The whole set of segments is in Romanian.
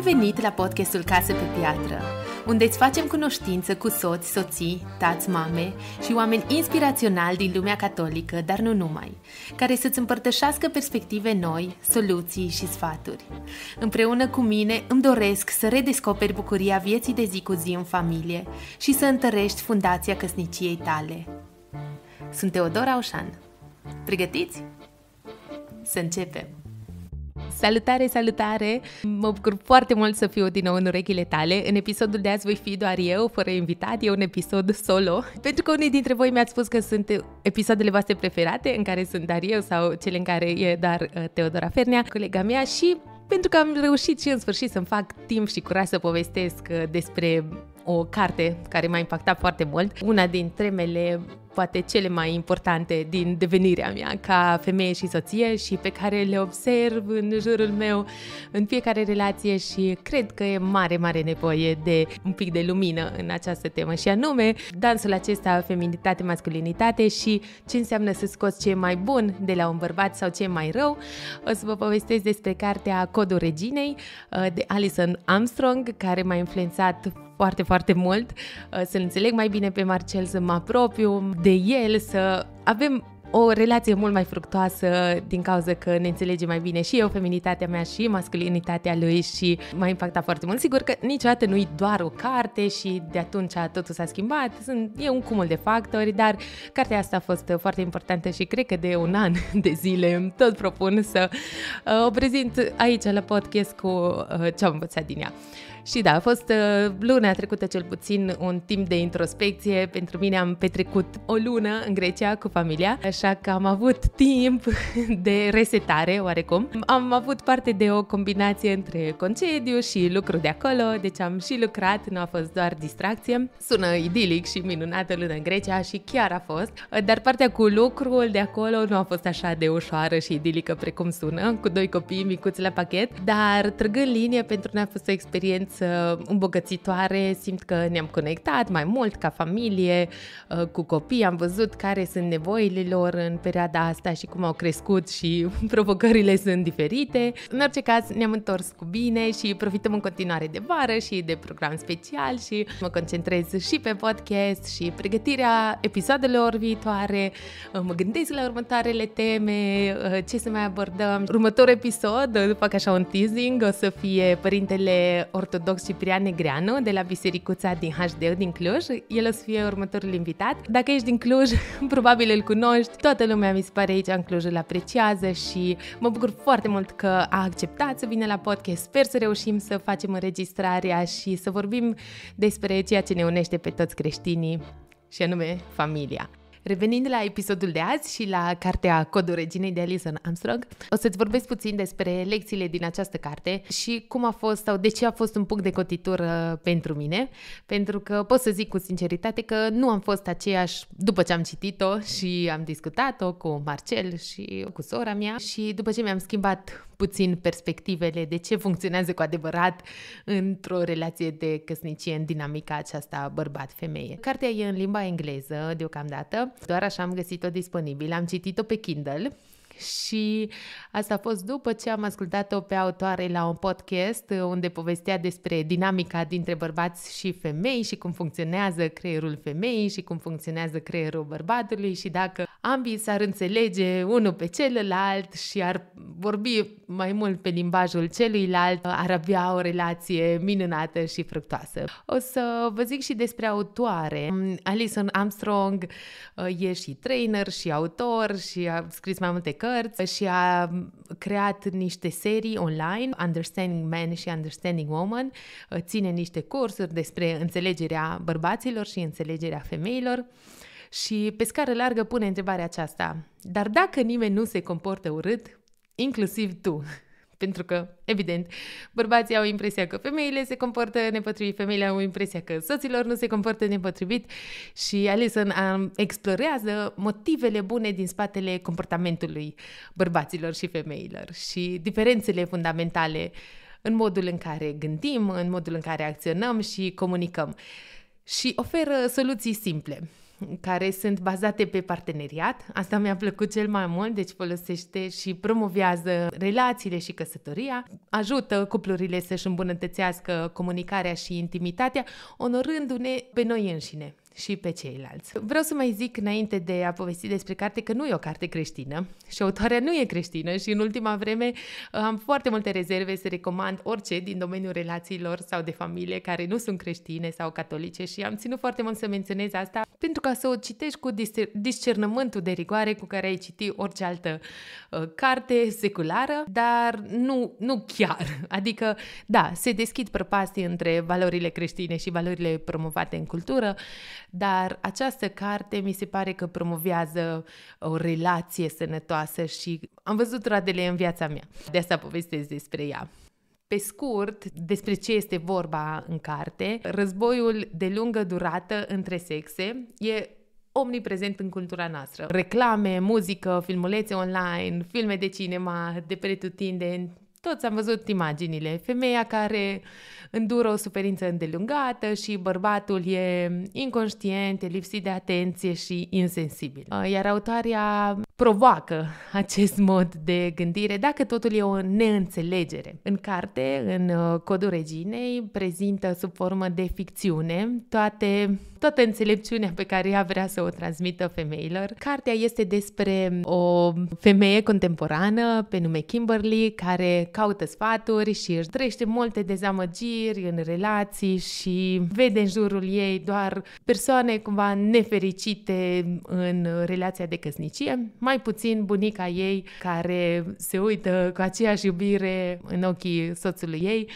venit la podcastul Case pe Piatră, unde îți facem cunoștință cu soți, soții, tați, mame și oameni inspiraționali din lumea catolică, dar nu numai, care să-ți împărtășească perspective noi, soluții și sfaturi. Împreună cu mine îmi doresc să redescoperi bucuria vieții de zi cu zi în familie și să întărești fundația căsniciei tale. Sunt Teodora Oșan. Pregătiți? Să începem! Salutare, salutare! Mă bucur foarte mult să fiu din nou în urechile tale. În episodul de azi voi fi doar eu, fără invitat, e un episod solo. Pentru că unii dintre voi mi-ați spus că sunt episoadele voastre preferate, în care sunt doar eu sau cele în care e dar uh, Teodora Fernea, colega mea și pentru că am reușit și în sfârșit să-mi fac timp și curaj să povestesc uh, despre o carte care m-a impactat foarte mult, una dintre mele poate cele mai importante din devenirea mea ca femeie și soție și pe care le observ în jurul meu în fiecare relație și cred că e mare, mare nevoie de un pic de lumină în această temă și anume dansul acesta feminitate, masculinitate și ce înseamnă să scoți ce e mai bun de la un bărbat sau ce e mai rău. O să vă povestesc despre cartea Codul Reginei uh, de Alison Armstrong care m-a influențat foarte, foarte mult, uh, să-l înțeleg mai bine pe Marcel, să mă apropiu de de el, să avem o relație mult mai fructoasă din cauza că ne înțelege mai bine și eu feminitatea mea și masculinitatea lui și m-a impactat foarte mult. Sigur că niciodată nu-i doar o carte și de atunci totul s-a schimbat, Sunt, e un cumul de factori, dar cartea asta a fost foarte importantă și cred că de un an de zile îmi tot propun să uh, o prezint aici la podcast cu uh, ce am învățat din ea. Și da, a fost uh, luna trecută cel puțin un timp de introspecție. Pentru mine am petrecut o lună în Grecia cu familia, așa că am avut timp de resetare oarecum. Am avut parte de o combinație între concediu și lucru de acolo, deci am și lucrat, nu a fost doar distracție. Sună idilic și minunată luna în Grecia și chiar a fost, dar partea cu lucrul de acolo nu a fost așa de ușoară și idilică precum sună, cu doi copii micuți la pachet, dar trăgând linie pentru noi a fost o experiență îmbogățitoare, simt că ne-am conectat mai mult ca familie, uh, cu copii, am văzut care sunt nevoile lor în perioada asta și cum au crescut și provocările sunt diferite. În orice caz, ne-am întors cu bine și profităm în continuare de vară și de program special și mă concentrez și pe podcast și pregătirea episoadelor viitoare, uh, mă gândesc la următoarele teme, uh, ce să mai abordăm. Următorul episod, fac așa un teasing, o să fie Părintele Ortodox ortodox Ciprian Negreanu de la Bisericuța din HD din Cluj. El o să fie următorul invitat. Dacă ești din Cluj, probabil îl cunoști. Toată lumea mi se pare aici în Cluj îl apreciază și mă bucur foarte mult că a acceptat să vină la podcast. Sper să reușim să facem înregistrarea și să vorbim despre ceea ce ne unește pe toți creștinii și anume familia. Revenind la episodul de azi și la cartea Codul Reginei de Alison Armstrong, o să-ți vorbesc puțin despre lecțiile din această carte și cum a fost sau de ce a fost un punct de cotitură uh, pentru mine, pentru că pot să zic cu sinceritate că nu am fost aceeași după ce am citit-o și am discutat-o cu Marcel și cu sora mea și după ce mi-am schimbat puțin perspectivele de ce funcționează cu adevărat într-o relație de căsnicie în dinamica aceasta bărbat-femeie. Cartea e în limba engleză deocamdată, doar așa am găsit-o disponibilă. Am citit-o pe Kindle și asta a fost după ce am ascultat-o pe autoare la un podcast uh, unde povestea despre dinamica dintre bărbați și femei și cum funcționează creierul femeii și cum funcționează creierul bărbatului și dacă ambii s-ar înțelege unul pe celălalt și ar vorbi mai mult pe limbajul celuilalt, uh, ar avea o relație minunată și fructoasă. O să vă zic și despre autoare. Mm, Alison Armstrong uh, e și trainer și autor și a scris mai multe cărți cărți și a creat niște serii online, Understanding Man și Understanding Woman, ține niște cursuri despre înțelegerea bărbaților și înțelegerea femeilor. Și pe scară largă pune întrebarea aceasta. Dar dacă nimeni nu se comportă urât, inclusiv tu, pentru că, evident, bărbații au impresia că femeile se comportă nepotrivit, femeile au impresia că soților nu se comportă nepotrivit și Alison explorează motivele bune din spatele comportamentului bărbaților și femeilor și diferențele fundamentale în modul în care gândim, în modul în care acționăm și comunicăm și oferă soluții simple care sunt bazate pe parteneriat. Asta mi-a plăcut cel mai mult, deci folosește și promovează relațiile și căsătoria, ajută cuplurile să-și îmbunătățească comunicarea și intimitatea, onorându-ne pe noi înșine și pe ceilalți. Vreau să mai zic înainte de a povesti despre carte că nu e o carte creștină și autoarea nu e creștină și în ultima vreme uh, am foarte multe rezerve să recomand orice din domeniul relațiilor sau de familie care nu sunt creștine sau catolice și am ținut foarte mult să menționez asta pentru ca să o citești cu discernământul de rigoare cu care ai citi orice altă uh, carte seculară, dar nu, nu chiar. Adică, da, se deschid prăpastii între valorile creștine și valorile promovate în cultură, dar această carte mi se pare că promovează uh, o relație sănătoasă și am văzut roadele în viața mea. De asta povestesc despre ea. Pe scurt, despre ce este vorba în carte, războiul de lungă durată între sexe e omniprezent în cultura noastră. Reclame, muzică, filmulețe online, filme de cinema, de pretutindeni, toți am văzut imaginile. Femeia care îndură o suferință îndelungată și bărbatul e inconștient, e lipsit de atenție și insensibil. Uh, iar autoarea provoacă acest mod de gândire dacă totul e o neînțelegere. În carte, în uh, Codul Reginei, prezintă sub formă de ficțiune toate toată înțelepciunea pe care ea vrea să o transmită femeilor. Cartea este despre o femeie contemporană pe nume Kimberly care caută sfaturi și își trăiește multe dezamăgiri în relații și vede în jurul ei doar persoane cumva nefericite în relația de căsnicie, mai puțin bunica ei care se uită cu aceeași iubire în ochii soțului ei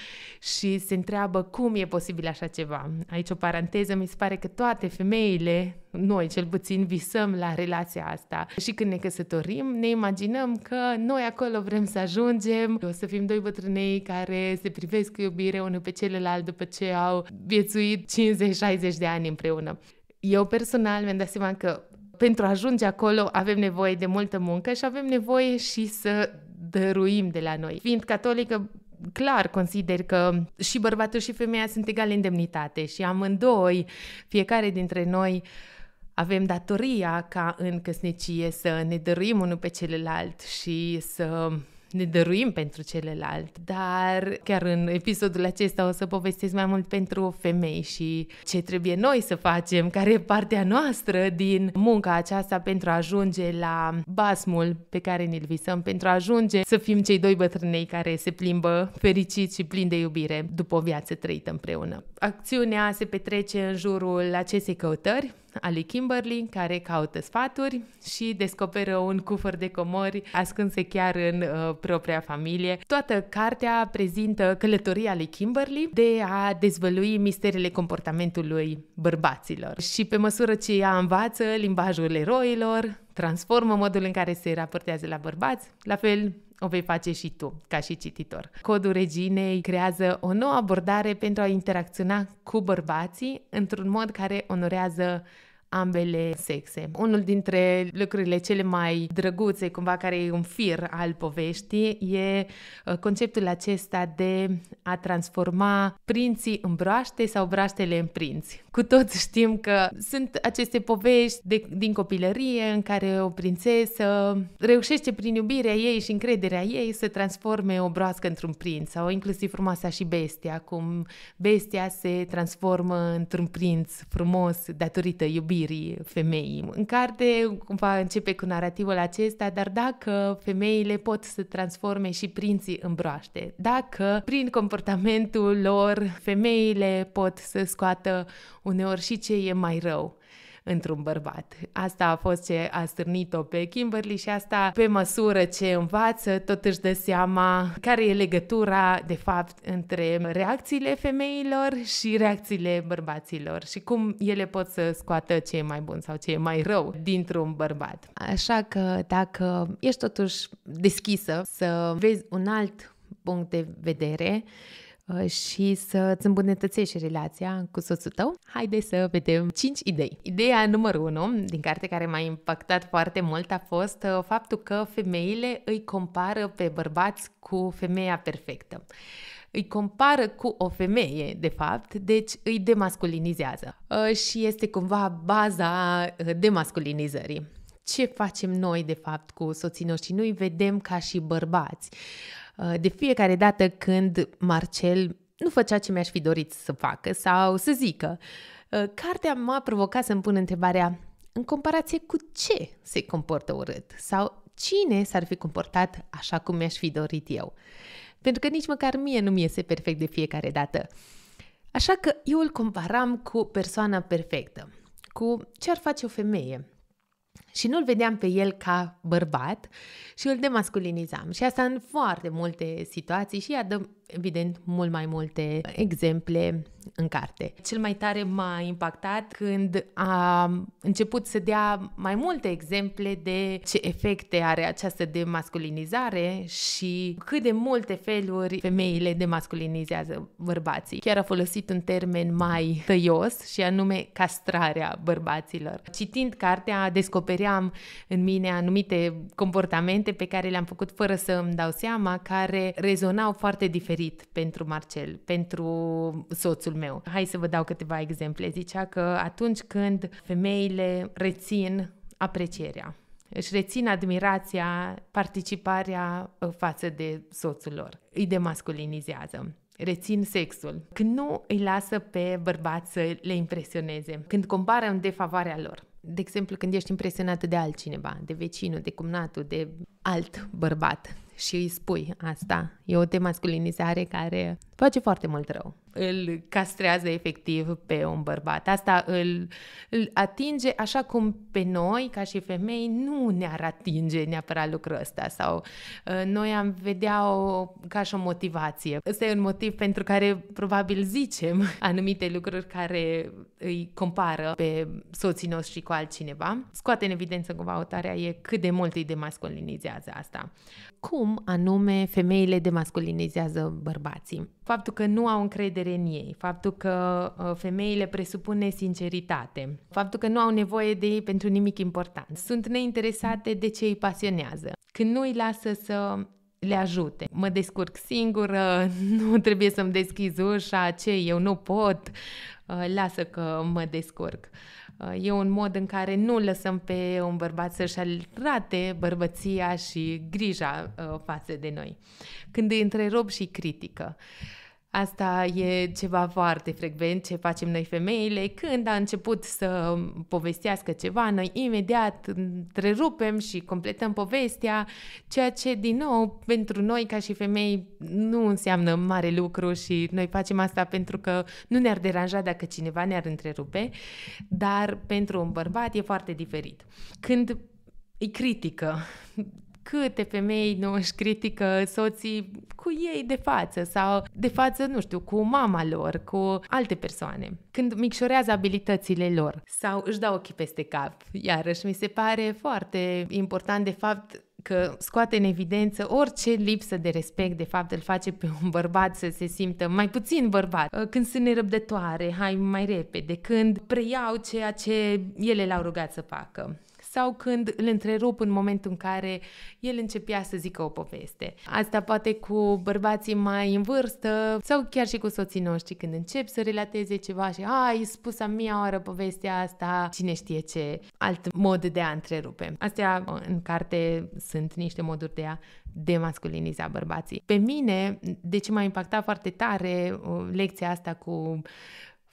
și se întreabă cum e posibil așa ceva. Aici o paranteză, mi se pare că toate femeile, noi cel puțin, visăm la relația asta. Și când ne căsătorim, ne imaginăm că noi acolo vrem să ajungem, o să fim doi bătrânei care se privesc cu iubire unul pe celălalt după ce au viețuit 50-60 de ani împreună. Eu personal mi-am dat seama că pentru a ajunge acolo avem nevoie de multă muncă și avem nevoie și să dăruim de la noi. Fiind catolică, clar consider că și bărbatul și femeia sunt egale în demnitate și amândoi, fiecare dintre noi avem datoria ca în căsnicie să ne dărim unul pe celălalt și să ne dăruim pentru celălalt. Dar chiar în episodul acesta o să povestesc mai mult pentru femei și ce trebuie noi să facem, care e partea noastră din munca aceasta pentru a ajunge la basmul pe care ne-l visăm, pentru a ajunge să fim cei doi bătrânei care se plimbă fericiți și plini de iubire după o viață trăită împreună. Acțiunea se petrece în jurul acestei căutări, Ali Kimberly, care caută sfaturi și descoperă un cufăr de comori ascunse chiar în uh, propria familie. Toată cartea prezintă călătoria lui Kimberly de a dezvălui misterele comportamentului bărbaților. Și pe măsură ce ea învață limbajul eroilor, transformă modul în care se raportează la bărbați, la fel o vei face și tu, ca și cititor. Codul reginei creează o nouă abordare pentru a interacționa cu bărbații într-un mod care onorează ambele sexe. Unul dintre lucrurile cele mai drăguțe, cumva care e un fir al poveștii, e uh, conceptul acesta de a transforma prinții în broaște sau broaștele în prinți. Cu toți știm că sunt aceste povești de, din copilărie în care o prințesă reușește prin iubirea ei și încrederea ei să transforme o broască într-un prinț sau inclusiv frumoasa și bestia, cum bestia se transformă într-un prinț frumos datorită iubirii iubirii femeii. În carte cumva începe cu narativul acesta, dar dacă femeile pot să transforme și prinții în broaște, dacă prin comportamentul lor femeile pot să scoată uneori și ce e mai rău într-un bărbat. Asta a fost ce a stârnit-o pe Kimberly și asta, pe măsură ce învață, tot își dă seama care e legătura, de fapt, între reacțiile femeilor și reacțiile bărbaților și cum ele pot să scoată ce e mai bun sau ce e mai rău dintr-un bărbat. Așa că dacă ești totuși deschisă să vezi un alt punct de vedere Uh, și să îți îmbunătățești relația cu soțul tău. Haideți să vedem 5 idei. Ideea numărul 1 din carte care m-a impactat foarte mult a fost uh, faptul că femeile îi compară pe bărbați cu femeia perfectă îi compară cu o femeie, de fapt, deci îi demasculinizează. Uh, și este cumva baza demasculinizării. Ce facem noi, de fapt, cu soții noștri? Noi vedem ca și bărbați Uh, de fiecare dată când Marcel nu făcea ce mi-aș fi dorit să facă sau să zică, uh, cartea m-a provocat să-mi pun întrebarea în comparație cu ce se comportă urât sau cine s-ar fi comportat așa cum mi-aș fi dorit eu. Pentru că nici măcar mie nu mi iese perfect de fiecare dată. Așa că eu îl comparam cu persoana perfectă, cu ce ar face o femeie, și nu-l vedeam pe el ca bărbat și îl demasculinizam. Și asta în foarte multe situații și ea evident, mult mai multe exemple în carte. Cel mai tare m-a impactat când a început să dea mai multe exemple de ce efecte are această demasculinizare și cât de multe feluri femeile demasculinizează bărbații. Chiar a folosit un termen mai tăios și anume castrarea bărbaților. Citind cartea, a descoperit cream în mine anumite comportamente pe care le-am făcut fără să îmi dau seama, care rezonau foarte diferit pentru Marcel, pentru soțul meu. Hai să vă dau câteva exemple. Zicea că atunci când femeile rețin aprecierea, își rețin admirația, participarea uh, față de soțul lor. Îi demasculinizează rețin sexul, când nu îi lasă pe bărbați să le impresioneze, când compară în defavoarea lor. De exemplu, când ești impresionată de altcineva, de vecinul, de cumnatul, de alt bărbat, și îi spui asta. E o demasculinizare care face foarte mult rău. Îl castrează efectiv pe un bărbat. Asta îl, îl atinge așa cum pe noi, ca și femei, nu ne-ar atinge neapărat lucrul ăsta sau uh, noi am vedea o, ca și o motivație. Ăsta e un motiv pentru care probabil zicem anumite lucruri care îi compară pe soții noștri cu altcineva. Scoate în evidență cumva o tarea e cât de mult îi demasculinizează asta cum anume femeile demasculinizează bărbații. Faptul că nu au încredere în ei, faptul că uh, femeile presupune sinceritate, faptul că nu au nevoie de ei pentru nimic important, sunt neinteresate de ce îi pasionează, când nu îi lasă să le ajute. Mă descurc singură, nu trebuie să-mi deschizi ușa, ce, eu nu pot, uh, lasă că mă descurc. E un mod în care nu lăsăm pe un bărbat să-și arate bărbăția și grija uh, față de noi. Când îi întrerup și critică. Uh, Asta e ceva foarte frecvent ce facem noi femeile. Când a început să povestească ceva, noi imediat întrerupem și completăm povestea, ceea ce, din nou, pentru noi ca și femei nu înseamnă mare lucru și noi facem asta pentru că nu ne-ar deranja dacă cineva ne-ar întrerupe, dar pentru un bărbat e foarte diferit. Când îi critică câte femei nu își critică soții cu ei de față sau de față, nu știu, cu mama lor, cu alte persoane, când micșorează abilitățile lor sau își dau ochii peste cap. Iarăși mi se pare foarte important de fapt că scoate în evidență orice lipsă de respect, de fapt îl face pe un bărbat să se simtă mai puțin bărbat, uh, când sunt nerăbdătoare, hai mai repede, când preiau ceea ce ele l-au rugat să facă sau când îl întrerup în momentul în care el începea să zică o poveste. Asta poate cu bărbații mai în vârstă sau chiar și cu soții noștri când încep să relateze ceva și ai spus a mia oară povestea asta, cine știe ce alt mod de a întrerupe. Astea în carte sunt niște moduri de a demasculiniza bărbații. Pe mine, de ce m-a impactat foarte tare uh, lecția asta cu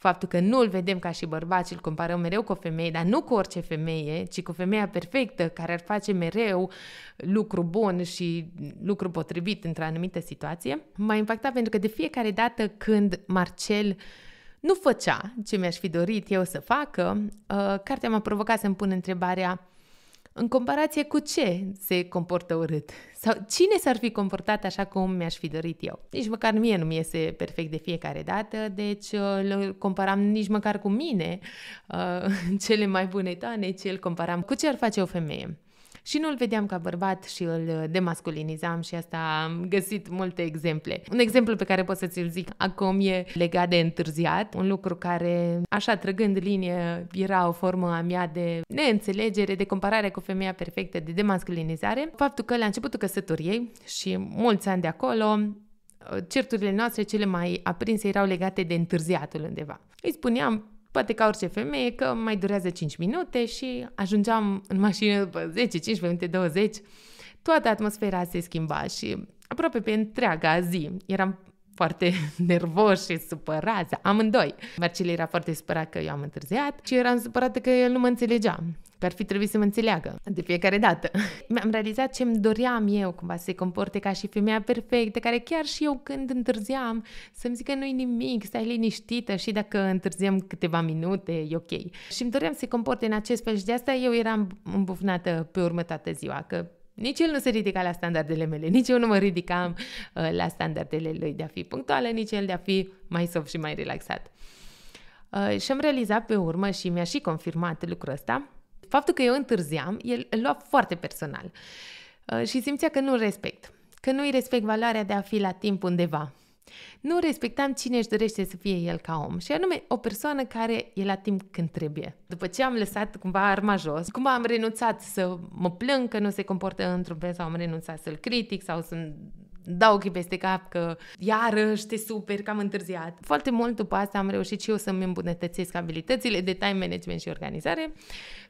faptul că nu îl vedem ca și bărbat și îl comparăm mereu cu o femeie, dar nu cu orice femeie, ci cu femeia perfectă care ar face mereu lucru bun și lucru potrivit într-o anumită situație, m-a impactat pentru că de fiecare dată când Marcel nu făcea ce mi-aș fi dorit eu să facă, uh, cartea m-a provocat să-mi pun întrebarea în comparație cu ce se comportă urât? Sau cine s-ar fi comportat așa cum mi-aș fi dorit eu? Nici măcar mie nu-mi iese perfect de fiecare dată, deci uh, îl comparam nici măcar cu mine, uh, cele mai bune toane, ci îl comparam cu ce ar face o femeie și nu-l vedeam ca bărbat și îl demasculinizam și asta am găsit multe exemple. Un exemplu pe care pot să ți-l zic acum e legat de întârziat, un lucru care, așa trăgând linie, era o formă a mea de neînțelegere, de comparare cu femeia perfectă, de demasculinizare. Faptul că la începutul căsătoriei și mulți ani de acolo, certurile noastre cele mai aprinse erau legate de întârziatul undeva. Îi spuneam poate ca orice femeie, că mai durează 5 minute și ajungeam în mașină după 10, 15 minute, 20. Toată atmosfera se schimba și aproape pe întreaga zi eram foarte nervos și supărați, amândoi. Marcel era foarte supărat că eu am întârziat și eram supărată că el nu mă înțelegea, că ar fi trebuit să mă înțeleagă de fiecare dată. Mi-am realizat ce îmi doream eu, cumva să se comporte ca și femeia perfectă, care chiar și eu când întârziam să-mi zică nu-i nimic, stai liniștită și dacă întârziam câteva minute, e ok. Și îmi doream să se comporte în acest fel și de asta eu eram îmbufnată pe urmă toată ziua, că nici el nu se ridica la standardele mele, nici eu nu mă ridicam uh, la standardele lui de a fi punctuală, nici el de a fi mai soft și mai relaxat. Uh, și am realizat pe urmă și mi-a și confirmat lucrul ăsta, faptul că eu întârziam, el îl lua foarte personal uh, și simțea că nu respect, că nu-i respect valoarea de a fi la timp undeva, nu respectam cine își dorește să fie el ca om și anume o persoană care e la timp când trebuie. După ce am lăsat cumva arma jos, cumva am renunțat să mă plâng că nu se comportă într-un fel sau am renunțat să-l critic sau să-mi dau ochii peste cap că iarăși te super, că am întârziat. Foarte mult după asta am reușit și eu să-mi îmbunătățesc abilitățile de time management și organizare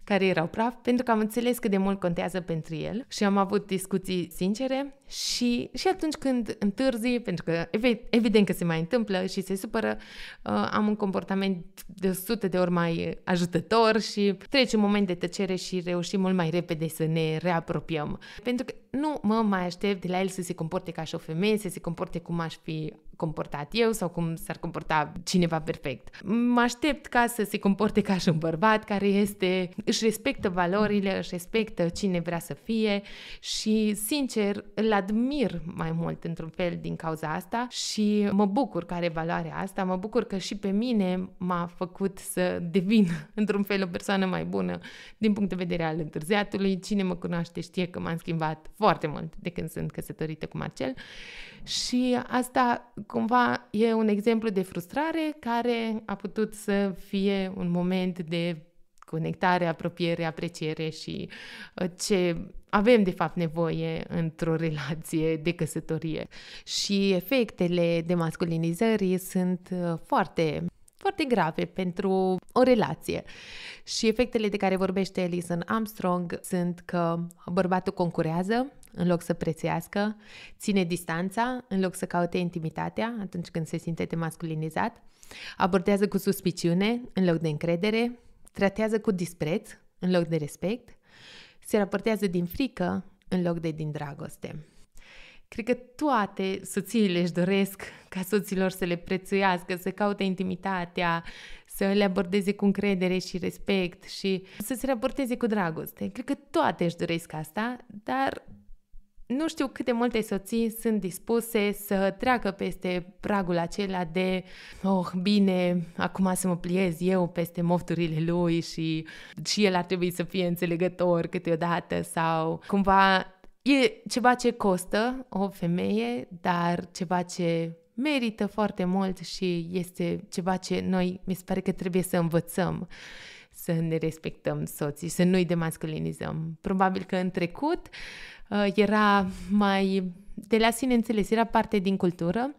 care erau praf, pentru că am înțeles cât de mult contează pentru el și am avut discuții sincere și, și atunci când întârzi, pentru că evident că se mai întâmplă și se supără, uh, am un comportament de sute de ori mai ajutător și trece un moment de tăcere și reușim mult mai repede să ne reapropiem. Pentru că nu mă mai aștept de la el să se comporte ca și o femeie, să se comporte cum aș fi comportat eu sau cum s-ar comporta cineva perfect. Mă aștept ca să se comporte ca și un bărbat care este, își respectă valorile, își respectă cine vrea să fie și, sincer, îl admir mai mult într-un fel din cauza asta și mă bucur că are valoarea asta, mă bucur că și pe mine m-a făcut să devin într-un fel o persoană mai bună din punct de vedere al întârziatului. Cine mă cunoaște știe că m-am schimbat foarte mult de când sunt căsătorită cu Marcel și asta cumva e un exemplu de frustrare care a putut să fie un moment de conectare, apropiere, apreciere și uh, ce avem de fapt nevoie într-o relație de căsătorie. Și efectele de masculinizări sunt uh, foarte foarte grave pentru o relație. Și efectele de care vorbește Alison Armstrong sunt că bărbatul concurează, în loc să prețuiască, ține distanța în loc să caute intimitatea atunci când se simte demasculinizat, abordează cu suspiciune în loc de încredere, tratează cu dispreț în loc de respect, se raportează din frică în loc de din dragoste. Cred că toate soțiile își doresc ca soților să le prețuiască, să caute intimitatea, să le abordeze cu încredere și respect și să se raporteze cu dragoste. Cred că toate își doresc asta, dar nu știu câte multe soții sunt dispuse să treacă peste pragul acela de oh, bine, acum să mă pliez eu peste mofturile lui și, și el ar trebui să fie înțelegător câteodată sau cumva e ceva ce costă o femeie, dar ceva ce merită foarte mult și este ceva ce noi, mi se pare că trebuie să învățăm să ne respectăm soții, să nu-i demasculinizăm. Probabil că în trecut Uh, era mai de la sine înțeles, era parte din cultură.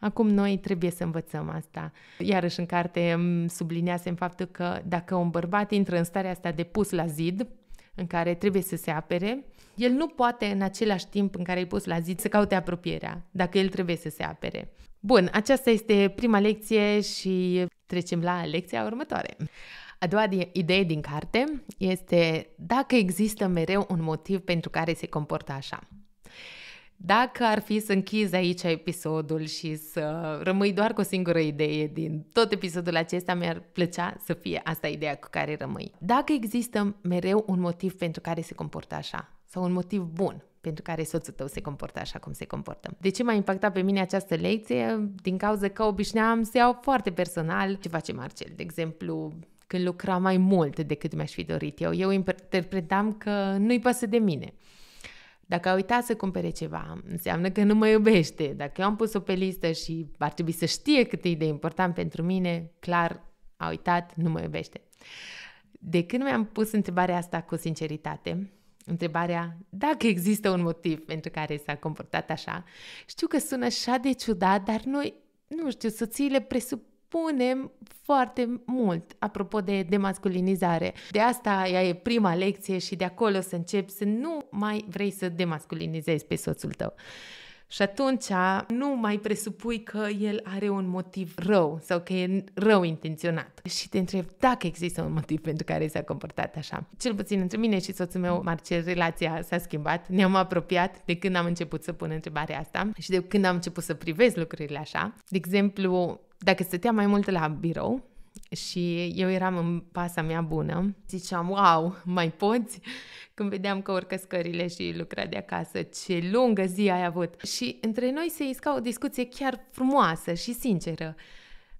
Acum noi trebuie să învățăm asta. Iarăși în carte sublineasem faptul că dacă un bărbat intră în starea asta de pus la zid, în care trebuie să se apere, el nu poate în același timp în care e pus la zid să caute apropierea, dacă el trebuie să se apere. Bun, aceasta este prima lecție și trecem la lecția următoare. A doua idee din carte este dacă există mereu un motiv pentru care se comportă așa. Dacă ar fi să închizi aici episodul și să rămâi doar cu o singură idee din tot episodul acesta, mi-ar plăcea să fie asta ideea cu care rămâi. Dacă există mereu un motiv pentru care se comportă așa, sau un motiv bun pentru care soțul tău se comportă așa cum se comportă. De ce m-a impactat pe mine această lecție? Din cauza că obișnuiam să iau foarte personal ce face Marcel. De exemplu, când lucra mai mult decât mi-aș fi dorit eu. Eu interpretam că nu-i pasă de mine. Dacă a uitat să cumpere ceva, înseamnă că nu mă iubește. Dacă eu am pus-o pe listă și ar trebui să știe cât e de important pentru mine, clar, a uitat, nu mă iubește. De când mi-am pus întrebarea asta cu sinceritate, întrebarea dacă există un motiv pentru care s-a comportat așa, știu că sună așa de ciudat, dar noi, nu știu, soțiile presup punem foarte mult, apropo de demasculinizare. De asta ea e prima lecție și de acolo să începi să nu mai vrei să demasculinizezi pe soțul tău. Și atunci nu mai presupui că el are un motiv rău sau că e rău intenționat. Și te întreb dacă există un motiv pentru care s-a comportat așa. Cel puțin între mine și soțul meu, Marcel, relația s-a schimbat. Ne-am apropiat de când am început să pun întrebarea asta și de când am început să privesc lucrurile așa. De exemplu, dacă stătea mai mult la birou, și eu eram în pasa mea bună. Ziceam, wow, mai poți? Când vedeam că urcă scările și lucra de acasă, ce lungă zi ai avut! Și între noi se isca o discuție chiar frumoasă și sinceră.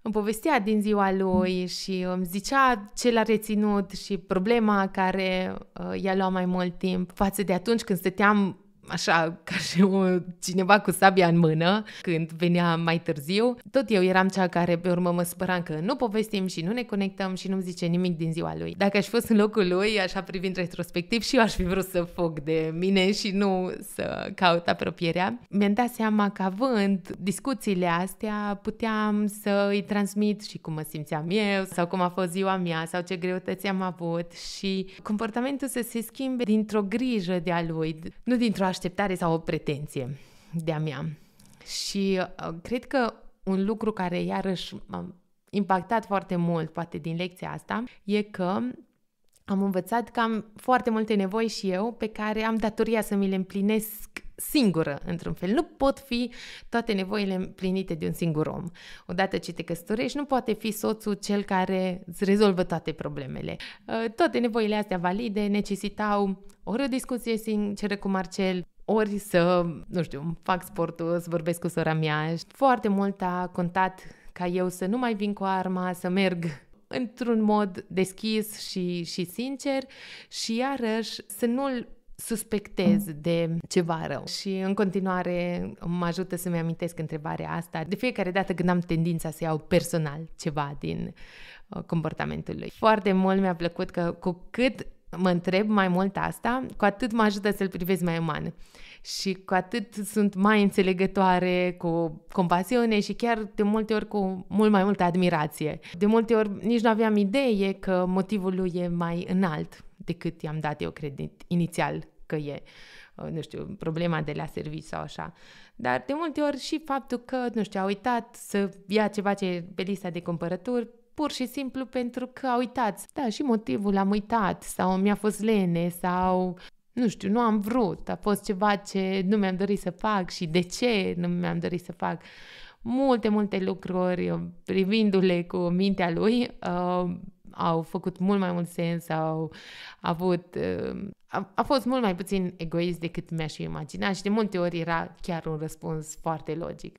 Îmi povestea din ziua lui și îmi zicea ce l-a reținut și problema care uh, i-a luat mai mult timp față de atunci când stăteam așa, ca și o, cineva cu sabia în mână, când venea mai târziu. Tot eu eram cea care pe urmă mă spăram că nu povestim și nu ne conectăm și nu-mi zice nimic din ziua lui. Dacă aș fost în locul lui, așa privind retrospectiv, și eu aș fi vrut să fug de mine și nu să caut apropierea. Mi-am dat seama că având discuțiile astea, puteam să îi transmit și cum mă simțeam eu, sau cum a fost ziua mea, sau ce greutăți am avut și comportamentul să se schimbe dintr-o grijă de a lui, nu dintr-o așteptare sau o pretenție de-a mea. Și uh, cred că un lucru care iarăși m-a impactat foarte mult, poate din lecția asta, e că am învățat că am foarte multe nevoi și eu pe care am datoria să mi le împlinesc singură, într-un fel. Nu pot fi toate nevoile împlinite de un singur om. Odată ce te căsătorești, nu poate fi soțul cel care îți rezolvă toate problemele. Uh, toate nevoile astea valide necesitau ori o discuție sinceră cu Marcel, ori să, nu știu, fac sportul, să vorbesc cu sora mea. Foarte mult a contat ca eu să nu mai vin cu arma, să merg într-un mod deschis și, și sincer și iarăși să nu-l suspectez de ceva rău. Și în continuare mă ajută să-mi amintesc întrebarea asta. De fiecare dată când am tendința să iau personal ceva din uh, comportamentul lui. Foarte mult mi-a plăcut că cu cât mă întreb mai mult asta, cu atât mă ajută să-l privesc mai uman. Și cu atât sunt mai înțelegătoare, cu compasiune și chiar de multe ori cu mult mai multă admirație. De multe ori nici nu aveam idee că motivul lui e mai înalt decât i-am dat eu credit inițial că e, uh, nu știu, problema de la serviciu sau așa. Dar de multe ori și faptul că, nu știu, a uitat să ia ceva ce pe lista de cumpărături, pur și simplu pentru că a uitat. Da, și motivul am uitat sau mi-a fost lene sau nu știu, nu am vrut, a fost ceva ce nu mi-am dorit să fac și de ce nu mi-am dorit să fac. Multe, multe lucruri, uh, privindu-le cu mintea lui, uh, au făcut mult mai mult sens, au avut... Uh, a, a fost mult mai puțin egoist decât mi-aș fi imaginat și de multe ori era chiar un răspuns foarte logic.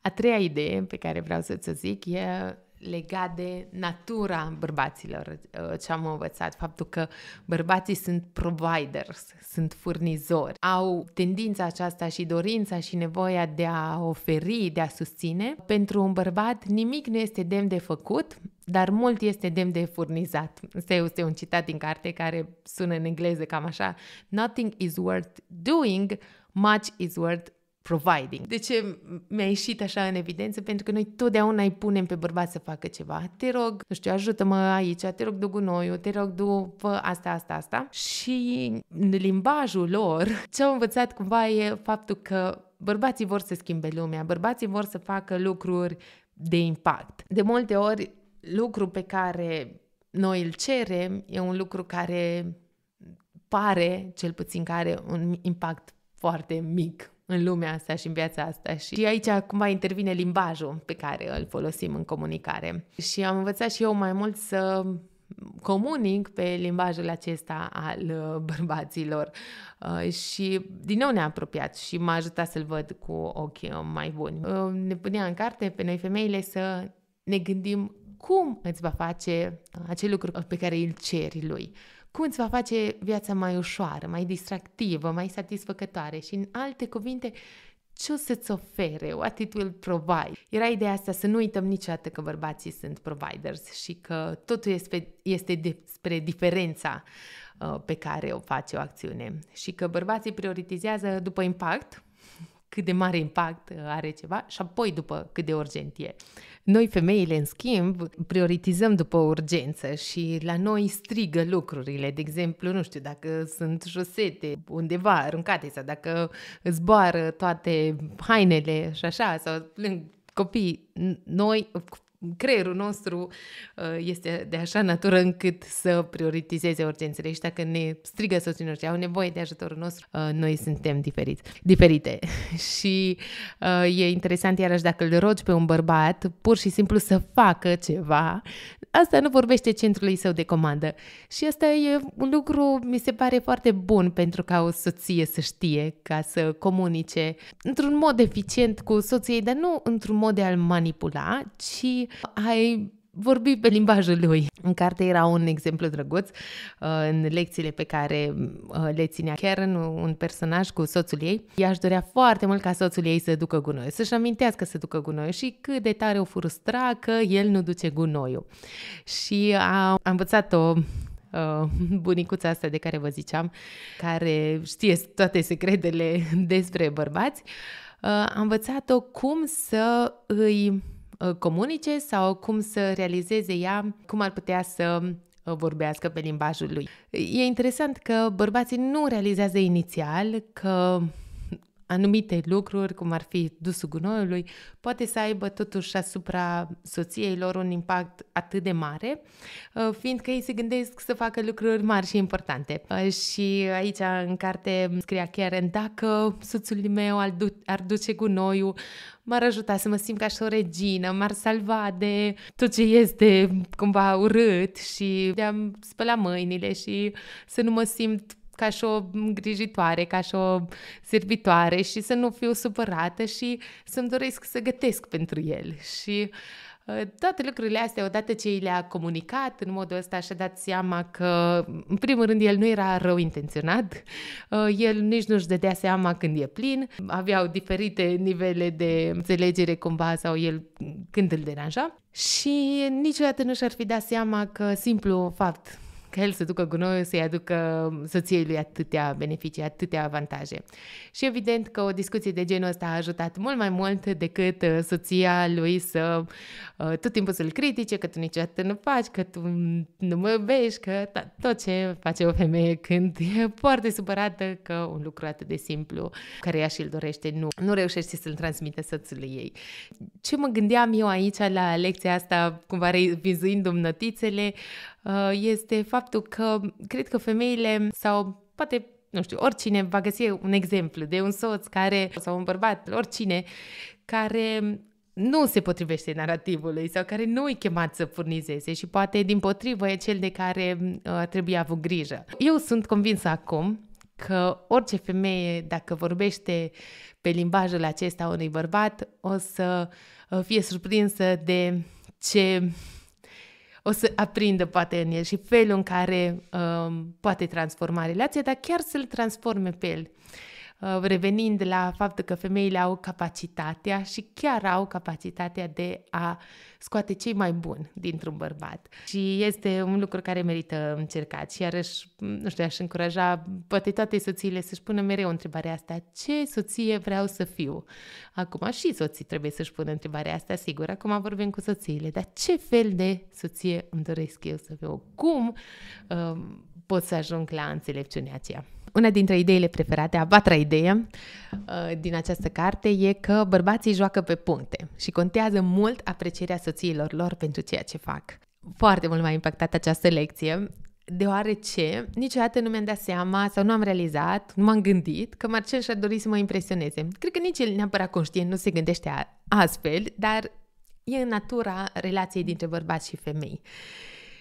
A treia idee pe care vreau să ți zic e legat de natura bărbaților, uh, ce am învățat, faptul că bărbații sunt providers, sunt furnizori, au tendința aceasta și dorința și nevoia de a oferi, de a susține. Pentru un bărbat nimic nu este demn de făcut, dar mult este demn de furnizat. Asta este un citat din carte care sună în engleză cam așa. Nothing is worth doing, much is worth providing. De ce mi-a ieșit așa în evidență? Pentru că noi totdeauna îi punem pe bărbat să facă ceva. Te rog, nu știu, ajută-mă aici, te rog, du gunoiul, te rog, du fă asta, asta, asta. Și în limbajul lor, ce au învățat cumva e faptul că bărbații vor să schimbe lumea, bărbații vor să facă lucruri de impact. De multe ori, lucru pe care noi îl cerem e un lucru care pare, cel puțin, care are un impact foarte mic în lumea asta și în viața asta. Și aici acum intervine limbajul pe care îl folosim în comunicare. Și am învățat și eu mai mult să comunic pe limbajul acesta al uh, bărbaților uh, și din nou ne-a apropiat și m-a ajutat să-l văd cu ochi uh, mai buni. Ne punea în carte pe noi femeile să ne gândim cum îți va face acel lucru pe care îl ceri lui cum îți va face viața mai ușoară, mai distractivă, mai satisfăcătoare și, în alte cuvinte, ce o să-ți ofere? What it will provide? Era ideea asta să nu uităm niciodată că bărbații sunt providers și că totul este, este despre diferența uh, pe care o face o acțiune și că bărbații prioritizează după impact, cât de mare impact uh, are ceva și apoi după cât de urgent e. Noi femeile, în schimb, prioritizăm după urgență și la noi strigă lucrurile. De exemplu, nu știu, dacă sunt josete undeva aruncate sau dacă zboară toate hainele și așa, sau plâng copii. Noi creierul nostru uh, este de așa natură încât să prioritizeze urgențele și deci dacă ne strigă soții noștri, au nevoie de ajutorul nostru, uh, noi suntem diferiți, diferite. și uh, e interesant iarăși dacă îl rogi pe un bărbat pur și simplu să facă ceva, asta nu vorbește centrului său de comandă. Și asta e un lucru, mi se pare foarte bun pentru ca o soție să știe, ca să comunice într-un mod eficient cu soției, dar nu într-un mod de a-l manipula, ci ai vorbi pe limbajul lui. În carte era un exemplu drăguț uh, în lecțiile pe care uh, le ținea Karen, un personaj cu soțul ei. Ea își dorea foarte mult ca soțul ei să ducă gunoiul, să-și amintească să ducă gunoiul și cât de tare o frustra că el nu duce gunoiul. Și a, a învățat-o uh, bunicuța asta de care vă ziceam, care știe toate secretele despre bărbați, a învățat-o cum să îi Uh, comunice sau cum să realizeze ea cum ar putea să uh, vorbească pe limbajul lui. E interesant că bărbații nu realizează inițial că anumite lucruri, cum ar fi dusul gunoiului, poate să aibă totuși asupra soției lor un impact atât de mare, uh, fiindcă ei se gândesc să facă lucruri mari și importante. Uh, și aici, în carte, scria chiar dacă soțul meu ar, duce gunoiul, m-ar ajuta să mă simt ca și o regină, m-ar salva de tot ce este cumva urât și de a spăla mâinile și să nu mă simt ca și o îngrijitoare, ca și o servitoare și să nu fiu supărată și să-mi doresc să gătesc pentru el. Și ă, toate lucrurile astea, odată ce i le-a comunicat în modul ăsta, și-a dat seama că, în primul rând, el nu era rău intenționat, ă, el nici nu-și dădea seama când e plin, aveau diferite nivele de înțelegere cumva sau el când îl deranja și niciodată nu și-ar fi dat seama că simplu fapt că el să ducă gunoiul, să-i aducă soției lui atâtea beneficii, atâtea avantaje. Și evident că o discuție de genul ăsta a ajutat mult mai mult decât uh, soția lui să uh, tot timpul să-l critique, că tu niciodată nu faci, că tu nu mă iubești, că tot ce face o femeie când e foarte supărată că un lucru atât de simplu care ea și-l dorește nu, nu reușește să-l transmită soțului ei. Ce mă gândeam eu aici la lecția asta, cumva revizuindu-mi notițele, Uh, este faptul că cred că femeile sau poate nu știu, oricine va găsi un exemplu de un soț care, sau un bărbat, oricine, care nu se potrivește narativului sau care nu e chemat să furnizeze și poate din potrivă e cel de care uh, trebuie avut grijă. Eu sunt convinsă acum că orice femeie, dacă vorbește pe limbajul acesta unui bărbat, o să uh, fie surprinsă de ce o să aprindă poate în el și felul în care uh, poate transforma relația, dar chiar să-l transforme pe el. Uh, revenind la faptul că femeile au capacitatea și chiar au capacitatea de a scoate cei mai buni dintr-un bărbat. Și este un lucru care merită încercat și iarăși, nu știu, aș încuraja poate toate soțiile să-și pună mereu întrebarea asta, ce soție vreau să fiu? Acum și soții trebuie să-și pună întrebarea asta, sigur, acum vorbim cu soțiile, dar ce fel de soție îmi doresc eu să fiu? Cum uh, pot să ajung la înțelepciunea aceea? Una dintre ideile preferate, a patra idee uh, din această carte, e că bărbații joacă pe puncte și contează mult aprecierea soțiilor lor pentru ceea ce fac. Foarte mult m-a impactat această lecție, deoarece niciodată nu mi-am dat seama sau nu am realizat, nu m-am gândit că Marcel și-a dorit să mă impresioneze. Cred că nici el neapărat conștient nu se gândește astfel, dar e în natura relației dintre bărbați și femei.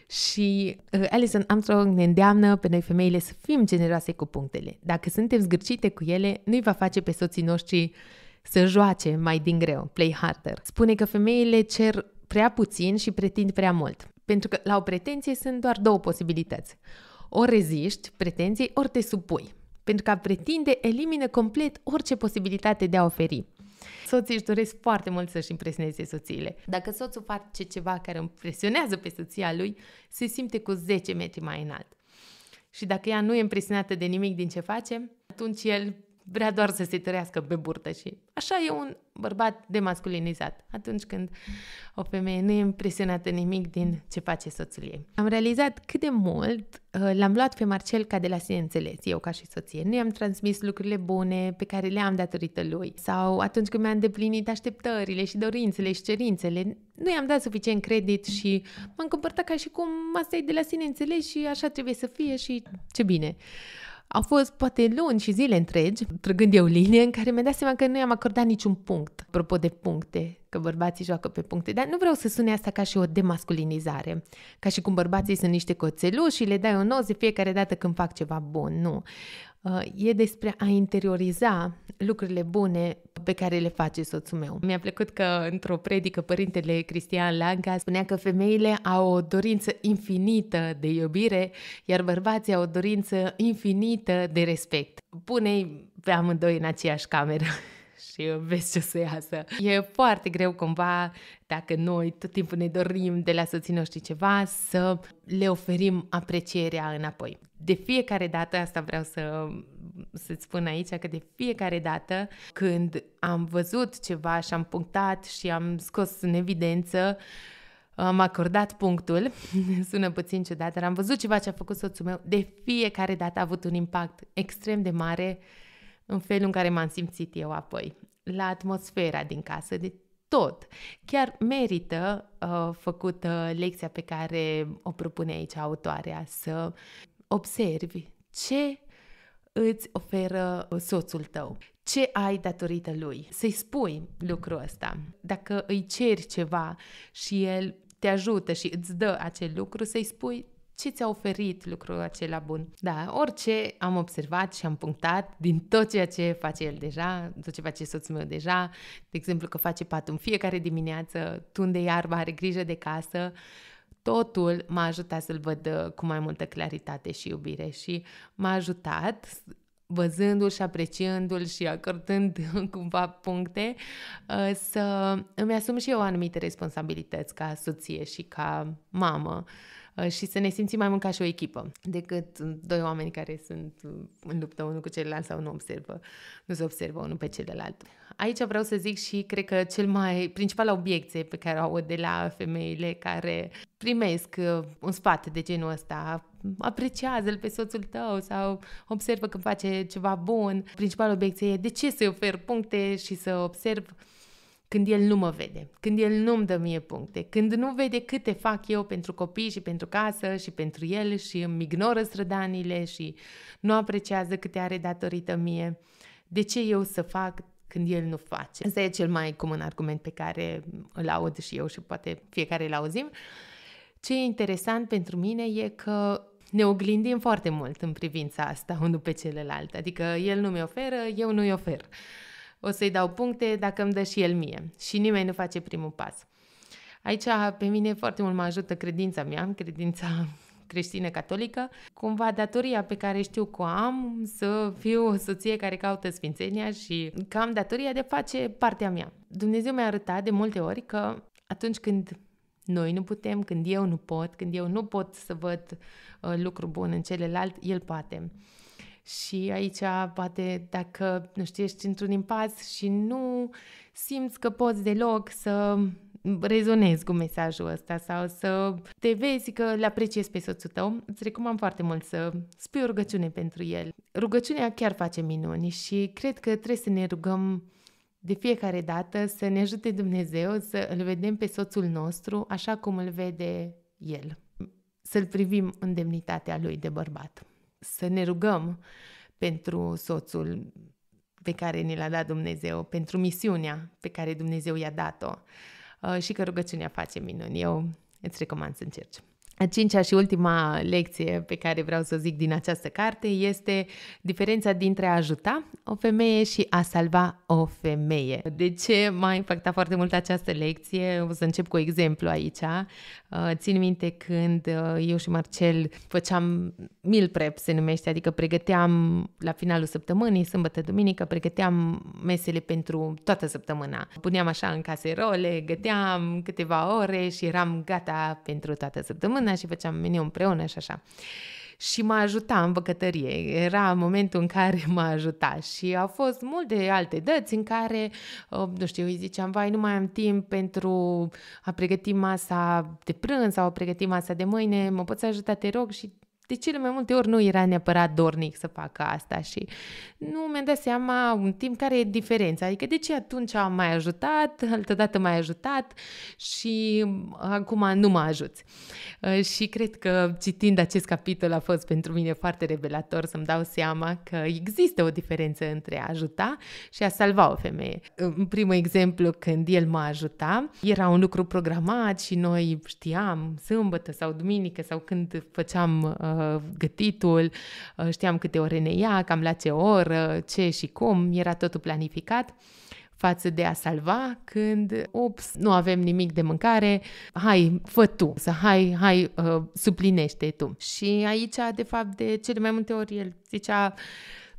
Și uh, Alison Armstrong ne îndeamnă pe noi femeile să fim generoase cu punctele. Dacă suntem zgârcite cu ele, nu-i va face pe soții noștri să joace mai din greu, play harder. Spune că femeile cer prea puțin și pretind prea mult. Pentru că la o pretenție sunt doar două posibilități. Ori reziști pretenției, ori te supui. Pentru că a pretinde elimină complet orice posibilitate de a oferi. Soții își doresc foarte mult să-și impresioneze soțiile. Dacă soțul face ceva care impresionează pe soția lui, se simte cu 10 metri mai înalt. Și dacă ea nu e impresionată de nimic din ce face, atunci el vrea doar să se trăiască pe burtă și așa e un bărbat demasculinizat atunci când o femeie nu e impresionată nimic din ce face soțul ei. Am realizat cât de mult uh, l-am luat pe Marcel ca de la sine înțeles, eu ca și soție. Nu i-am transmis lucrurile bune pe care le-am datorită lui sau atunci când mi-a îndeplinit așteptările și dorințele și cerințele, nu i-am dat suficient credit și m-am comportat ca și cum asta e de la sine înțeles și așa trebuie să fie și ce bine. Au fost poate luni și zile întregi, trăgând eu linie, în care mi-am dat seama că nu i-am acordat niciun punct, apropo de puncte, că bărbații joacă pe puncte, dar nu vreau să sune asta ca și o demasculinizare, ca și cum bărbații sunt niște coțeluși și le dai un nou de fiecare dată când fac ceva bun, nu. Uh, e despre a interioriza lucrurile bune pe care le face soțul meu. Mi-a plăcut că într-o predică părintele Cristian Langa spunea că femeile au o dorință infinită de iubire, iar bărbații au o dorință infinită de respect. Pune-i pe amândoi în aceeași cameră. și vezi ce se iasă. E foarte greu cumva dacă noi tot timpul ne dorim de la soții noștri ceva să le oferim aprecierea înapoi. De fiecare dată, asta vreau să să-ți spun aici că de fiecare dată când am văzut ceva și am punctat și am scos în evidență, am acordat punctul, sună puțin ciudat, dar am văzut ceva ce a făcut soțul meu, de fiecare dată a avut un impact extrem de mare în felul în care m-am simțit eu apoi, la atmosfera din casă, de tot. Chiar merită uh, făcută lecția pe care o propune aici autoarea, să observi ce îți oferă soțul tău, ce ai datorită lui, să-i spui lucrul ăsta. Dacă îi ceri ceva și el te ajută și îți dă acel lucru, să-i spui ce ți-a oferit lucrul acela bun. Da, orice am observat și am punctat din tot ceea ce face el deja, tot ce face soțul meu deja, de exemplu că face pat în fiecare dimineață, tunde iarba, are grijă de casă, totul m-a ajutat să-l văd uh, cu mai multă claritate și iubire și m-a ajutat văzându-l și apreciându-l și acordând cumva puncte, uh, să îmi asum și eu anumite responsabilități ca soție și ca mamă Uh, și să ne simțim mai mult ca și o echipă decât uh, doi oameni care sunt uh, în luptă unul cu celălalt sau nu observă, nu se observă unul pe celălalt. Aici vreau să zic și cred că cel mai principal obiecție pe care o au de la femeile care primesc un sfat de genul ăsta, apreciază-l pe soțul tău sau observă când face ceva bun. Principal obiecție e de ce să-i ofer puncte și să observ când el nu mă vede, când el nu-mi dă mie puncte, când nu vede câte fac eu pentru copii și pentru casă și pentru el și îmi ignoră strădanile și nu apreciază câte are datorită mie. De ce eu să fac când el nu face? Asta e cel mai comun argument pe care îl aud și eu și poate fiecare îl auzim. Ce e interesant pentru mine e că ne oglindim foarte mult în privința asta unul pe celălalt. Adică el nu mi oferă, eu nu-i ofer. Uh, o să-i dau puncte dacă îmi dă și el mie. Și nimeni nu face primul pas. Aici pe mine foarte mult mă ajută credința mea, credința creștină catolică, cumva datoria pe care știu că o am să fiu o soție care caută sfințenia și că am datoria de a face partea mea. Dumnezeu mi-a arătat de multe ori că atunci când noi nu putem, când eu nu pot, când eu nu pot să văd uh, lucru bun în celălalt, el poate. Și aici, poate, dacă, nu știu, ești într-un impas și nu simți că poți deloc să rezonezi cu mesajul ăsta sau să te vezi că îl apreciezi pe soțul tău, îți recomand foarte mult să spui o rugăciune pentru el. Rugăciunea chiar face minuni și cred că trebuie să ne rugăm de fiecare dată să ne ajute Dumnezeu să îl vedem pe soțul nostru așa cum îl vede el. Să-l privim în demnitatea lui de bărbat să ne rugăm pentru soțul pe care ni l-a dat Dumnezeu, pentru misiunea pe care Dumnezeu i-a dat-o uh, și că rugăciunea face minuni. Eu îți recomand să încerci. A cincea și ultima lecție pe care vreau să o zic din această carte este diferența dintre a ajuta o femeie și a salva o femeie. De ce m-a impactat foarte mult această lecție? O să încep cu exemplu aici. Uh, țin minte când uh, eu și Marcel făceam meal prep, se numește, adică pregăteam la finalul săptămânii, sâmbătă, duminică, pregăteam mesele pentru toată săptămâna. Puneam așa în caserole, găteam câteva ore și eram gata pentru toată săptămâna mâna și făceam meniu împreună și așa. Și m-a ajutat în bucătărie. Era momentul în care m-a ajutat și au fost multe alte dăți în care, uh, nu știu, îi ziceam, vai, nu mai am timp pentru a pregăti masa de prânz sau a pregăti masa de mâine, mă poți ajuta, te rog, și de cele mai multe ori nu era neapărat dornic să facă asta și nu mi-am dat seama un timp care e diferența. Adică de ce atunci am mai ajutat, altădată mai ajutat și uh, acum nu mă ajuți. Uh, și cred că citind acest capitol a fost pentru mine foarte revelator să-mi dau seama că există o diferență între a ajuta și a salva o femeie. Uh, în primul exemplu, când el mă ajuta, era un lucru programat și noi știam sâmbătă sau duminică sau când făceam Uh, gătitul, uh, știam câte ore ne ia, cam la ce oră, ce și cum, era totul planificat față de a salva când, ops, nu avem nimic de mâncare, hai, fă tu, să hai, hai, uh, suplinește tu. Și aici, de fapt, de cele mai multe ori el zicea,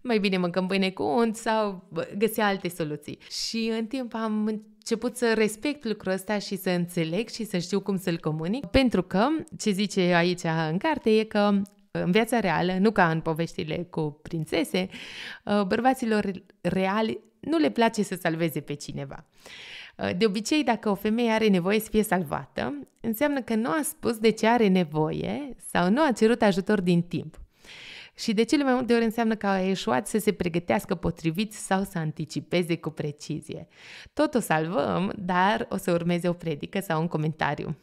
mai bine mâncăm pâine cu unt sau găsea alte soluții. Și în timp am început să respect lucrul ăsta și să înțeleg și să știu cum să-l comunic, pentru că ce zice aici în carte e că în viața reală, nu ca în poveștile cu prințese, uh, bărbaților reali nu le place să salveze pe cineva. Uh, de obicei, dacă o femeie are nevoie să fie salvată, înseamnă că nu a spus de ce are nevoie sau nu a cerut ajutor din timp și de cele mai multe ori înseamnă că au eșuat să se pregătească potrivit sau să anticipeze cu precizie. Tot o salvăm, dar o să urmeze o predică sau un comentariu.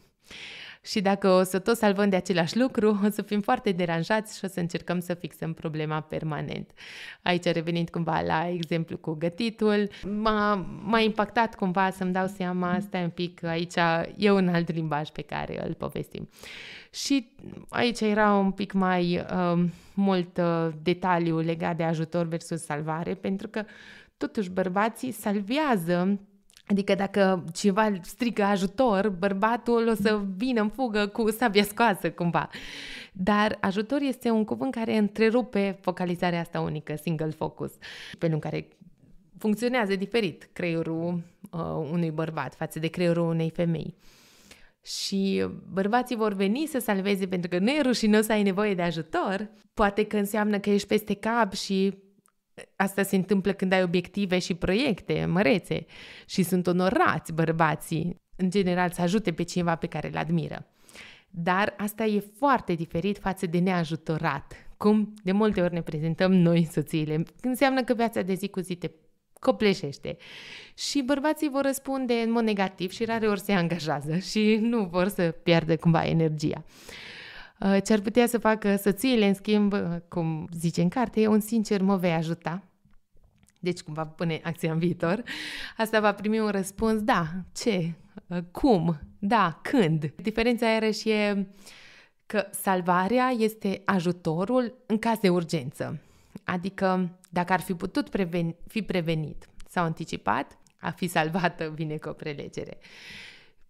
Și dacă o să tot salvăm de același lucru, o să fim foarte deranjați și o să încercăm să fixăm problema permanent. Aici revenind cumva la exemplu cu gătitul, m-a, m-a impactat cumva să-mi dau seama, stai un pic, aici e un alt limbaj pe care îl povestim. Și aici era un pic mai uh, mult uh, detaliu legat de ajutor versus salvare, pentru că totuși bărbații salvează Adică dacă ceva strigă ajutor, bărbatul o să vină în fugă cu sabia scoasă cumva. Dar ajutor este un cuvânt care întrerupe focalizarea asta unică, single focus, pe în care funcționează diferit creierul uh, unui bărbat față de creierul unei femei. Și bărbații vor veni să salveze pentru că nu e rușinos să ai nevoie de ajutor. Poate că înseamnă că ești peste cap și Asta se întâmplă când ai obiective și proiecte mărețe și sunt onorați bărbații, în general, să ajute pe cineva pe care îl admiră. Dar asta e foarte diferit față de neajutorat, cum de multe ori ne prezentăm noi soțiile. Înseamnă că viața de zi cu zi te copleșește. Și bărbații vor răspunde în mod negativ și rare ori se angajează și nu vor să piardă cumva energia. Ce uh, ar putea să facă soțiile, în schimb, uh, cum zice în carte, e un sincer mă vei ajuta. Deci cum va pune acția în viitor. Asta va primi un răspuns, da, ce, uh, cum, da, când. Diferența și e că salvarea este ajutorul în caz de urgență. Adică dacă ar fi putut preveni, fi prevenit sau anticipat, a fi salvată vine cu o prelegere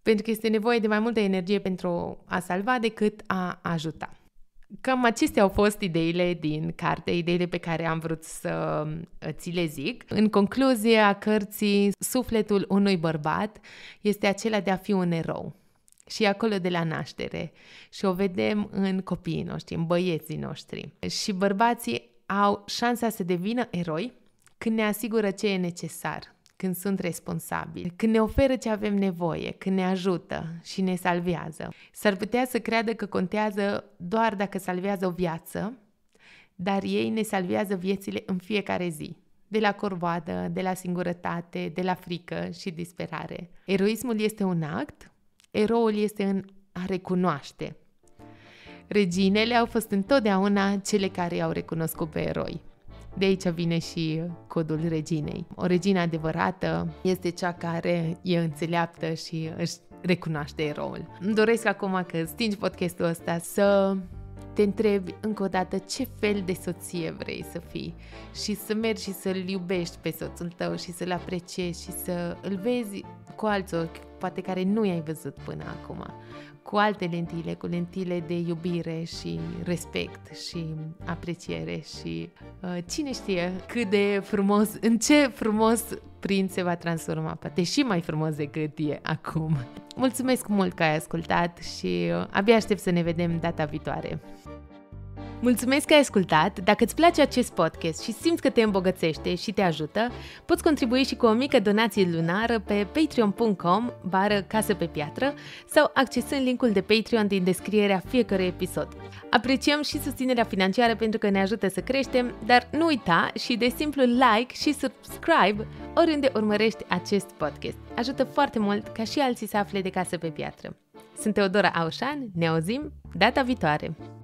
pentru că este nevoie de mai multă energie pentru a salva decât a ajuta. Cam acestea au fost ideile din carte, ideile pe care am vrut să uh, ți le zic. În concluzie a cărții, sufletul unui bărbat este acela de a fi un erou. Și acolo de la naștere. Și o vedem în copiii noștri, în băieții noștri. Și bărbații au șansa să devină eroi când ne asigură ce e necesar când sunt responsabili, când ne oferă ce avem nevoie, când ne ajută și ne salvează. S-ar putea să creadă că contează doar dacă salvează o viață, dar ei ne salvează viețile în fiecare zi. De la corvoadă, de la singurătate, de la frică și disperare. Eroismul este un act, eroul este în a recunoaște. Reginele au fost întotdeauna cele care i-au recunoscut pe eroi. De aici vine și codul reginei. O regină adevărată este cea care e înțeleaptă și își recunoaște eroul. Îmi doresc acum că stingi podcastul ăsta să te întrebi încă o dată ce fel de soție vrei să fii și să mergi și să-l iubești pe soțul tău și să-l apreciezi și să l vezi cu alți ochi, poate care nu i-ai văzut până acum cu alte lentile, cu lentile de iubire și respect și apreciere și uh, cine știe cât de frumos, în ce frumos prin se va transforma, poate și mai frumos decât e acum. Mulțumesc mult că ai ascultat și uh, abia aștept să ne vedem data viitoare. Mulțumesc că ai ascultat! Dacă îți place acest podcast și simți că te îmbogățește și te ajută, poți contribui și cu o mică donație lunară pe patreon.com bară casă pe piatră sau accesând linkul de Patreon din descrierea fiecărui episod. Apreciem și susținerea financiară pentru că ne ajută să creștem, dar nu uita și de simplu like și subscribe oriunde urmărești acest podcast. Ajută foarte mult ca și alții să afle de casă pe piatră. Sunt Teodora Aușan, ne auzim data viitoare!